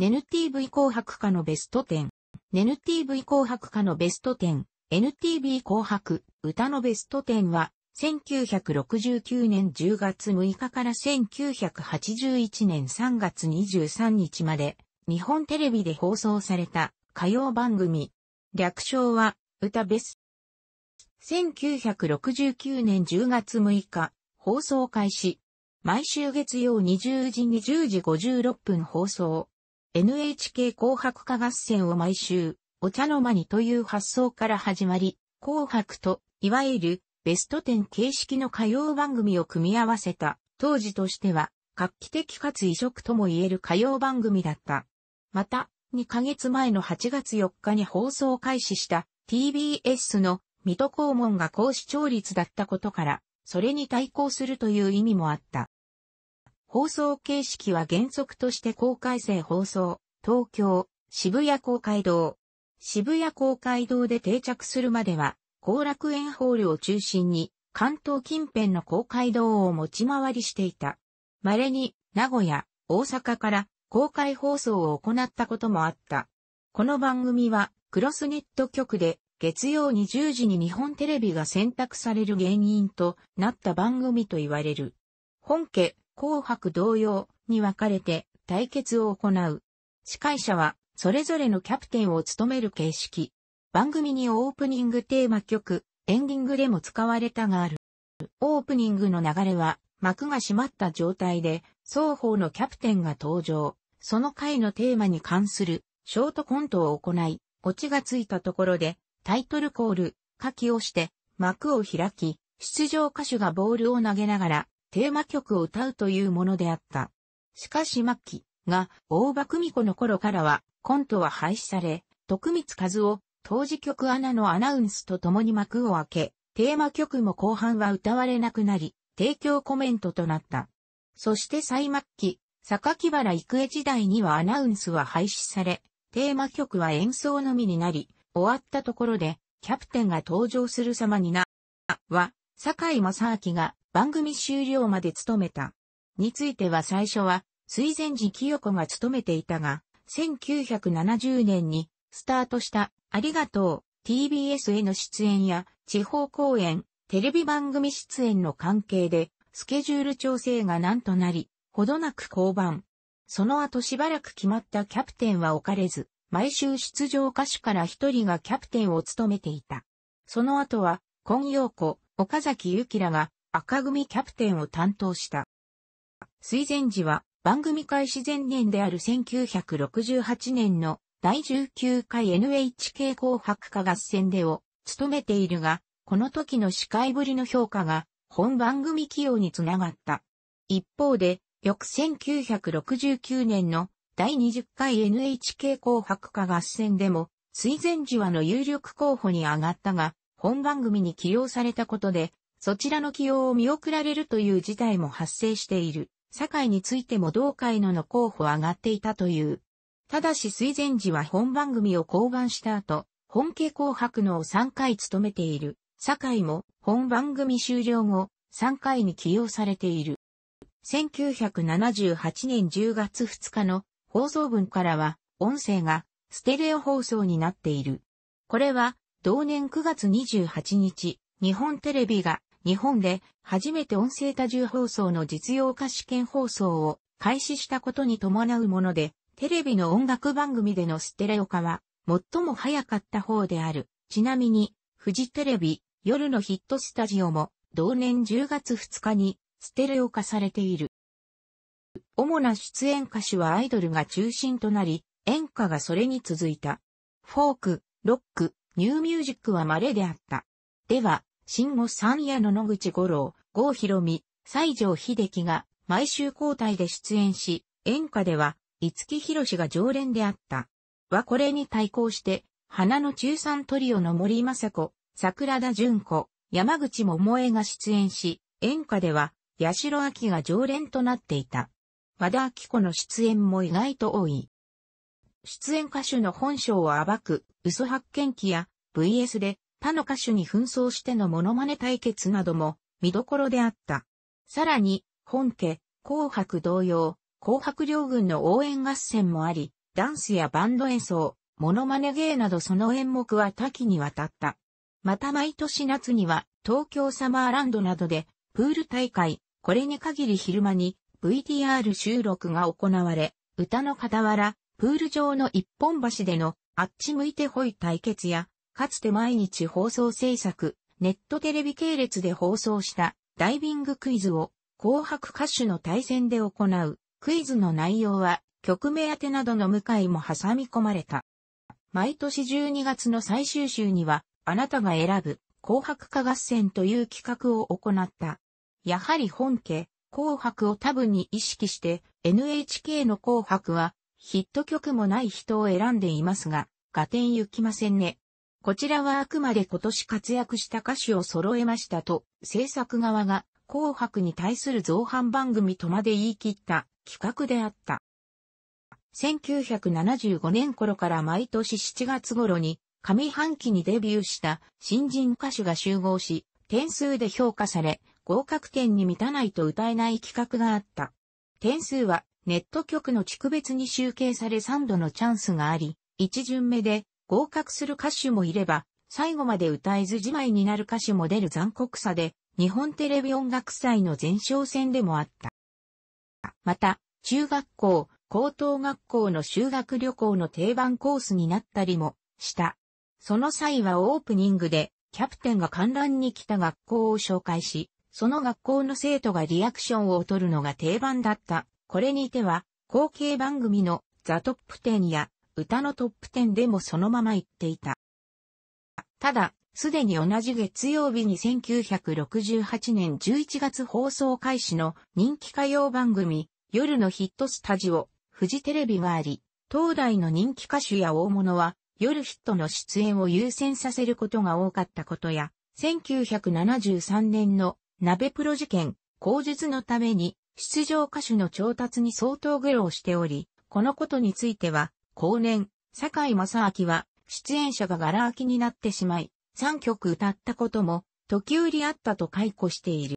NTV 紅白歌のベスト10。NTV 紅白歌のベスト10。NTV 紅白歌のベスト10は、1969年10月6日から1981年3月23日まで、日本テレビで放送された歌謡番組。略称は、歌ベス。1969年10月6日、放送開始。毎週月曜20時20時56分放送。NHK 紅白歌合戦を毎週、お茶の間にという発想から始まり、紅白と、いわゆる、ベスト10形式の歌謡番組を組み合わせた、当時としては、画期的かつ異色とも言える歌謡番組だった。また、2ヶ月前の8月4日に放送開始した TBS の水戸黄門が高視聴率だったことから、それに対抗するという意味もあった。放送形式は原則として公開制放送、東京、渋谷公会堂。渋谷公会堂で定着するまでは、後楽園ホールを中心に、関東近辺の公会堂を持ち回りしていた。稀に、名古屋、大阪から公開放送を行ったこともあった。この番組は、クロスネット局で、月曜に10時に日本テレビが選択される原因となった番組と言われる。本家、紅白同様に分かれて対決を行う。司会者はそれぞれのキャプテンを務める形式。番組にオープニングテーマ曲、エンディングでも使われたがある。オープニングの流れは幕が閉まった状態で双方のキャプテンが登場。その回のテーマに関するショートコントを行い、オチがついたところでタイトルコール、書きをして幕を開き、出場歌手がボールを投げながらテーマ曲を歌うというものであった。しかし末期が大場久美子の頃からはコントは廃止され、徳光和夫、当時曲アナのアナウンスと共に幕を開け、テーマ曲も後半は歌われなくなり、提供コメントとなった。そして最末期、榊原育恵時代にはアナウンスは廃止され、テーマ曲は演奏のみになり、終わったところで、キャプテンが登場する様にな、は、堺正明が番組終了まで務めた。については最初は、水前寺清子が務めていたが、1970年にスタートしたありがとう TBS への出演や地方公演、テレビ番組出演の関係でスケジュール調整が難となり、ほどなく降板。その後しばらく決まったキャプテンは置かれず、毎週出場歌手から一人がキャプテンを務めていた。その後は、今陽子、岡崎ゆきらが赤組キャプテンを担当した。水前寺は番組開始前年である1968年の第19回 NHK 紅白歌合戦でを務めているが、この時の司会ぶりの評価が本番組起用につながった。一方で、翌1969年の第20回 NHK 紅白歌合戦でも、水前寺はの有力候補に上がったが、本番組に起用されたことで、そちらの起用を見送られるという事態も発生している。堺についても同会のの候補上がっていたという。ただし水前寺は本番組を降板した後、本家紅白のを3回務めている。堺も本番組終了後、3回に起用されている。1978年10月2日の放送分からは、音声がステレオ放送になっている。これは、同年9月28日、日本テレビが日本で初めて音声多重放送の実用化試験放送を開始したことに伴うもので、テレビの音楽番組でのステレオ化は最も早かった方である。ちなみに、フジテレビ夜のヒットスタジオも同年10月2日にステレオ化されている。主な出演歌手はアイドルが中心となり、演歌がそれに続いた。フォーク、ロック、ニューミュージックは稀であった。では、新吾三夜の野口五郎、郷ひろみ、西城秀樹が毎週交代で出演し、演歌では、五木ひろしが常連であった。はこれに対抗して、花の中産トリオの森雅子、桜田淳子、山口桃江が出演し、演歌では、八代明が常連となっていた。和田明子の出演も意外と多い。出演歌手の本性を暴く、嘘発見記や、VS で、他の歌手に紛争してのモノマネ対決なども見どころであった。さらに、本家、紅白同様、紅白両軍の応援合戦もあり、ダンスやバンド演奏、モノマネ芸などその演目は多岐にわたった。また毎年夏には東京サマーランドなどでプール大会、これに限り昼間に VTR 収録が行われ、歌の傍ら、プール上の一本橋でのあっち向いてほい対決やかつて毎日放送制作、ネットテレビ系列で放送したダイビングクイズを紅白歌手の対戦で行う。クイズの内容は曲名当てなどの向かいも挟み込まれた。毎年12月の最終週には、あなたが選ぶ紅白歌合戦という企画を行った。やはり本家、紅白を多分に意識して NHK の紅白はヒット曲もない人を選んでいますが、合点行きませんね。こちらはあくまで今年活躍した歌手を揃えましたと、制作側が紅白に対する造反番組とまで言い切った企画であった。1975年頃から毎年7月頃に上半期にデビューした新人歌手が集合し、点数で評価され、合格点に満たないと歌えない企画があった。点数はネット局の地区別に集計され3度のチャンスがあり、1巡目で合格する歌手もいれば、最後まで歌えず自前になる歌手も出る残酷さで、日本テレビ音楽祭の前哨戦でもあった。また、中学校、高等学校の修学旅行の定番コースになったりもした。その際はオープニングで、キャプテンが観覧に来た学校を紹介し、その学校の生徒がリアクションを取るのが定番だった。これにては、後継番組のザトップ10や歌のトップ10でもそのまま言っていた。ただ、すでに同じ月曜日に1968年11月放送開始の人気歌謡番組、夜のヒットスタジオ、フジテレビがあり、当代の人気歌手や大物は、夜ヒットの出演を優先させることが多かったことや、1973年の鍋プロ事件、口述のために、出場歌手の調達に相当苦労しており、このことについては、後年、坂井正明は、出演者がガラ空きになってしまい、3曲歌ったことも、時折あったと解雇している。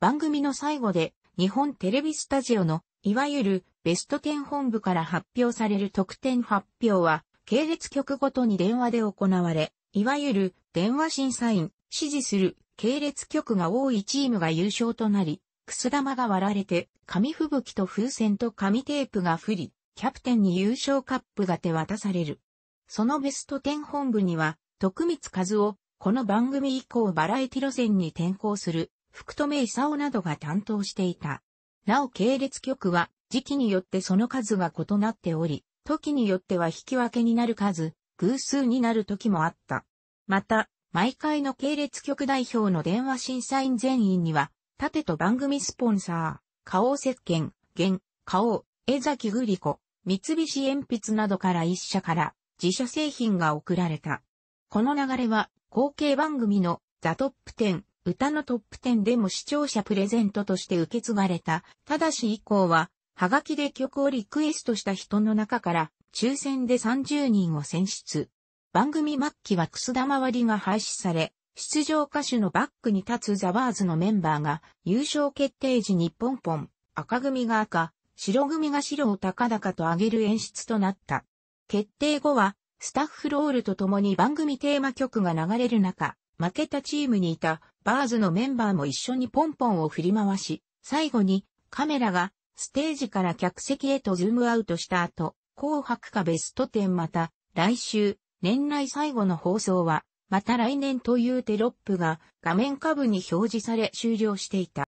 番組の最後で、日本テレビスタジオの、いわゆる、ベスト10本部から発表される特典発表は、系列局ごとに電話で行われ、いわゆる、電話審査員、支持する、系列局が多いチームが優勝となり、くす玉が割られて、紙吹雪と風船と紙テープが降り、キャプテンに優勝カップが手渡される。そのベスト10本部には、徳光和夫、この番組以降バラエティ路線に転向する、福留勲などが担当していた。なお系列局は、時期によってその数が異なっており、時によっては引き分けになる数、偶数になる時もあった。また、毎回の系列局代表の電話審査員全員には、盾と番組スポンサー、花王石鹸、現、花王、江崎グリコ、三菱鉛筆などから一社から自社製品が送られた。この流れは、後継番組のザトップ10、歌のトップ10でも視聴者プレゼントとして受け継がれた。ただし以降は、はがきで曲をリクエストした人の中から、抽選で30人を選出。番組末期はくす玉割りが廃止され、出場歌手のバックに立つザワーズのメンバーが優勝決定時にポンポン、赤組が赤、白組が白を高々と上げる演出となった。決定後は、スタッフロールと共に番組テーマ曲が流れる中、負けたチームにいたバーズのメンバーも一緒にポンポンを振り回し、最後にカメラがステージから客席へとズームアウトした後、紅白かベスト10また来週、年内最後の放送は、また来年というテロップが画面下部に表示され終了していた。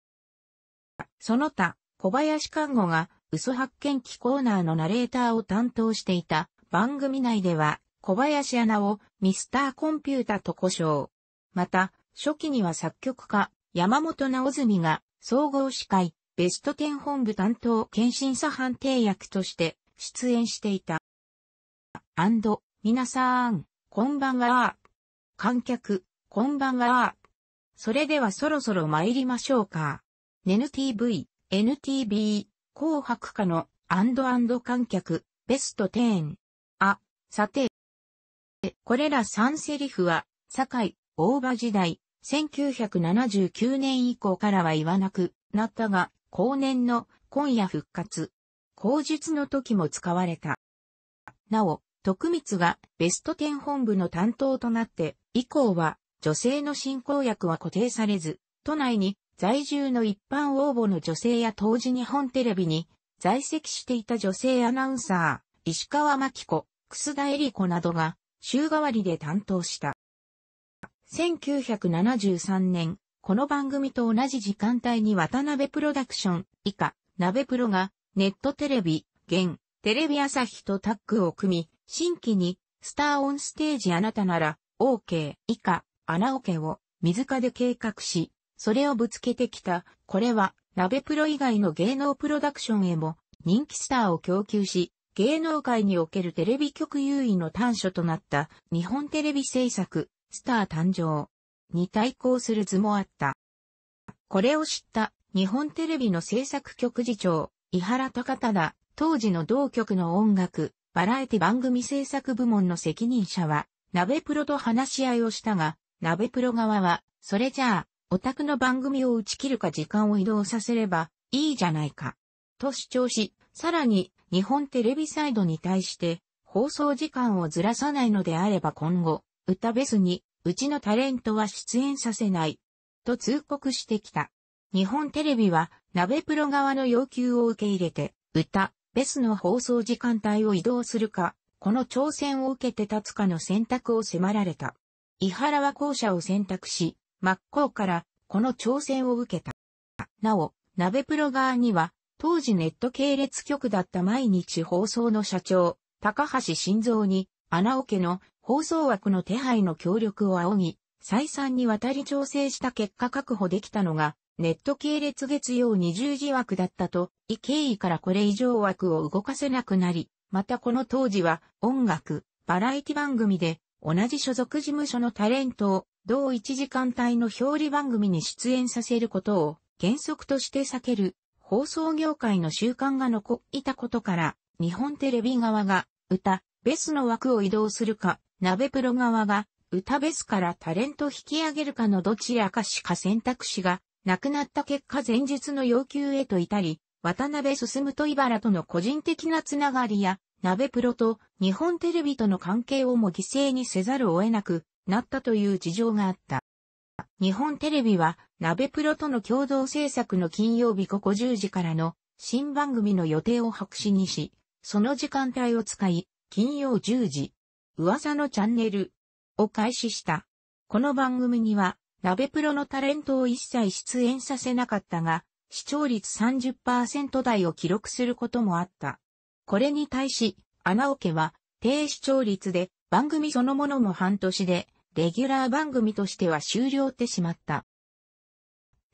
その他、小林看護が嘘発見機コーナーのナレーターを担当していた番組内では小林アナをミスターコンピュータと呼称。また、初期には作曲家山本直澄が総合司会ベスト10本部担当検診査判定役として出演していた。アンド、皆さん、こんばんは。観客、こんばんは。それではそろそろ参りましょうか。NTV NTB、紅白歌のアンドアンド観客、ベスト10。あ、さて。これら3セリフは、堺、大場時代、1979年以降からは言わなくなったが、後年の今夜復活、口述の時も使われた。なお、徳光がベスト10本部の担当となって、以降は女性の進行役は固定されず、都内に在住の一般応募の女性や当時日本テレビに在籍していた女性アナウンサー、石川真紀子、楠田恵理子などが週替わりで担当した。1973年、この番組と同じ時間帯に渡辺プロダクション以下、鍋プロがネットテレビ、現、テレビ朝日とタッグを組み、新規にスターオンステージあなたなら OK 以下、穴オケを水化で計画し、それをぶつけてきた。これは、鍋プロ以外の芸能プロダクションへも人気スターを供給し、芸能界におけるテレビ局優位の短所となった日本テレビ制作、スター誕生に対抗する図もあった。これを知った日本テレビの制作局次長、伊原高忠、当時の同局の音楽、バラエティ番組制作部門の責任者は、鍋プロと話し合いをしたが、鍋プロ側は、それじゃあ、オタクの番組を打ち切るか時間を移動させればいいじゃないか。と主張し、さらに日本テレビサイドに対して放送時間をずらさないのであれば今後、歌ベスにうちのタレントは出演させない。と通告してきた。日本テレビは鍋プロ側の要求を受け入れて、歌、ベスの放送時間帯を移動するか、この挑戦を受けて立つかの選択を迫られた。伊原は後者を選択し、真っ向からこの挑戦を受けた。なお、鍋プロ側には、当時ネット系列局だった毎日放送の社長、高橋晋三に、穴尾家の放送枠の手配の協力を仰ぎ、再三にわたり調整した結果確保できたのが、ネット系列月曜20時枠だったと、異経緯からこれ以上枠を動かせなくなり、またこの当時は音楽、バラエティ番組で同じ所属事務所のタレントを同一時間帯の表裏番組に出演させることを原則として避ける放送業界の習慣が残ったことから、日本テレビ側が歌、ベスの枠を移動するか、鍋プロ側が歌ベスからタレント引き上げるかのどちらかしか選択肢がなくなった結果前日の要求へと至り、渡辺進と茨との個人的なつながりや、鍋プロと日本テレビとの関係をも犠牲にせざるを得なくなったという事情があった。日本テレビは、鍋プロとの共同制作の金曜日午後10時からの新番組の予定を白紙にし、その時間帯を使い、金曜10時、噂のチャンネルを開始した。この番組には、鍋プロのタレントを一切出演させなかったが、視聴率30%台を記録することもあった。これに対し、穴オケは、低視聴率で番組そのものも半年で、レギュラー番組としては終了ってしまった。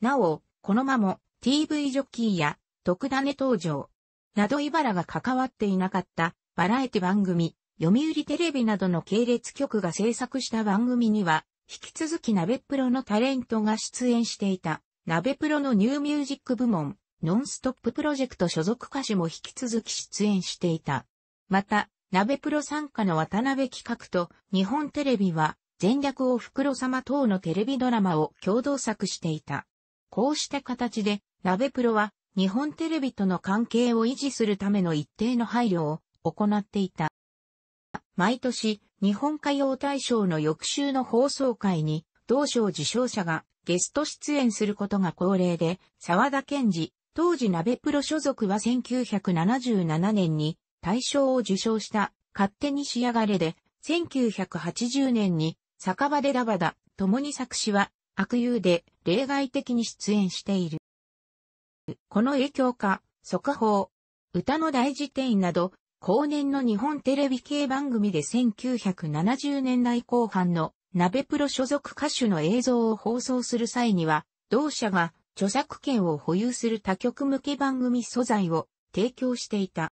なお、この間も TV ジョッキーや特ダネ登場など茨が関わっていなかったバラエティ番組、読売テレビなどの系列局が制作した番組には、引き続き鍋プロのタレントが出演していた、鍋プロのニューミュージック部門、ノンストッププロジェクト所属歌手も引き続き出演していた。また、鍋プロ参加の渡辺企画と日本テレビは全略を袋様等のテレビドラマを共同作していた。こうした形で、鍋プロは日本テレビとの関係を維持するための一定の配慮を行っていた。毎年、日本歌謡大賞の翌週の放送会に、同賞受賞者がゲスト出演することが恒例で、沢田健二、当時鍋プロ所属は1977年に大賞を受賞した勝手に仕上がれで、1980年に酒場でラバダ、共に作詞は悪友で例外的に出演している。この影響か、速報、歌の大辞典など、後年の日本テレビ系番組で1970年代後半の鍋プロ所属歌手の映像を放送する際には、同社が著作権を保有する他局向け番組素材を提供していた。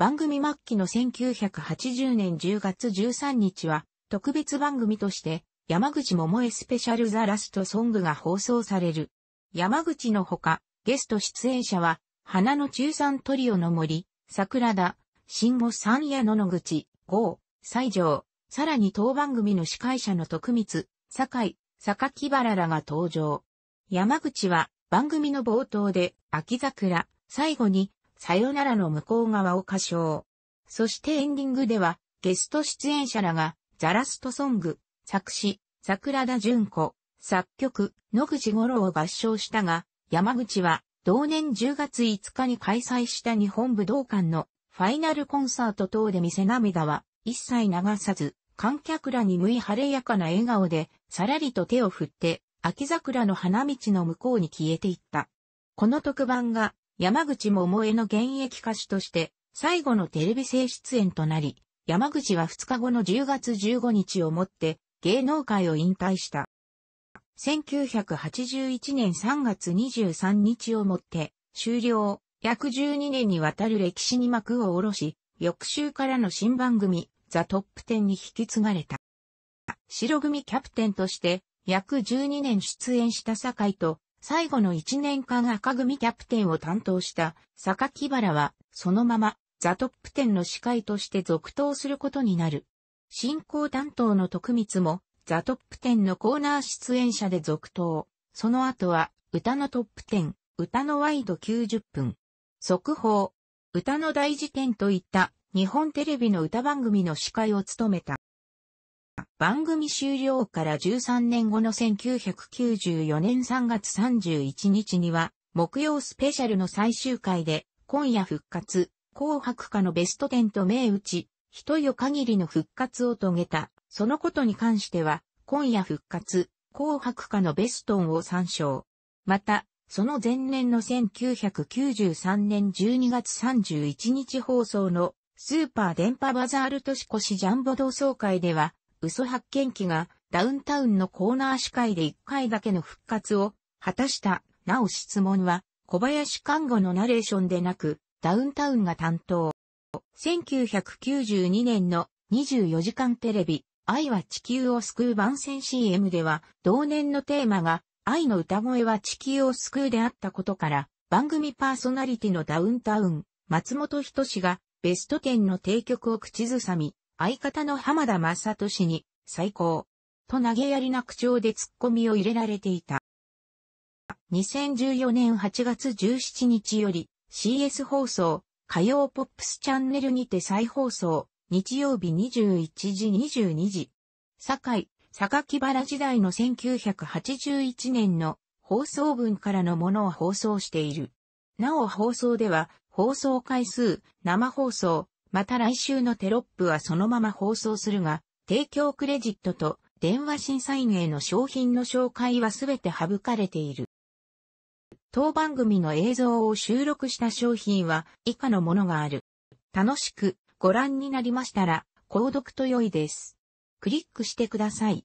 番組末期の1980年10月13日は、特別番組として、山口桃江スペシャルザラストソングが放送される。山口のほか、ゲスト出演者は、花の中山トリオの森、桜田、新吾さんや野々口、郷、西条、さらに当番組の司会者の徳光、酒井、坂木原らが登場。山口は番組の冒頭で、秋桜、最後に、さよならの向こう側を歌唱。そしてエンディングでは、ゲスト出演者らが、ザラストソング、作詞、桜田淳子、作曲、野口五郎を合唱したが、山口は、同年10月5日に開催した日本武道館のファイナルコンサート等で見せ涙は一切流さず、観客らに無い晴れやかな笑顔で、さらりと手を振って、秋桜の花道の向こうに消えていった。この特番が山口桃江の現役歌手として最後のテレビ性出演となり、山口は2日後の10月15日をもって芸能界を引退した。1981年3月23日をもって終了、約12年にわたる歴史に幕を下ろし、翌週からの新番組、ザ・トップ10に引き継がれた。白組キャプテンとして約12年出演した酒井と最後の1年間赤組キャプテンを担当した坂木原は、そのままザトップ10の司会として続投することになる。進行担当の徳光もザトップ10のコーナー出演者で続投。その後は歌のトップ10、歌のワイド90分、速報、歌の大辞典といった日本テレビの歌番組の司会を務めた。番組終了から13年後の1994年3月31日には、木曜スペシャルの最終回で、今夜復活、紅白歌のベスト10と銘打ち、一夜限りの復活を遂げた。そのことに関しては、今夜復活、紅白歌のベストンを参照。また、その前年の1993年12月31日放送のスーパー電波バザール年越しジャンボ同窓会では、嘘発見機がダウンタウンのコーナー司会で1回だけの復活を果たした。なお質問は小林看護のナレーションでなくダウンタウンが担当。1992年の24時間テレビ愛は地球を救う番宣 CM では同年のテーマが愛の歌声は地球を救うであったことから番組パーソナリティのダウンタウン松本人志がベスト10の定曲を口ずさみ相方の浜田正俊に、最高。と投げやりな口調で突っ込みを入れられていた。2014年8月17日より CS 放送、火曜ポップスチャンネルにて再放送、日曜日21時22時。堺、榊原時代の1981年の放送分からのものを放送している。なお放送では、放送回数、生放送、また来週のテロップはそのまま放送するが、提供クレジットと電話審査員への商品の紹介はすべて省かれている。当番組の映像を収録した商品は以下のものがある。楽しくご覧になりましたら、購読と良いです。クリックしてください。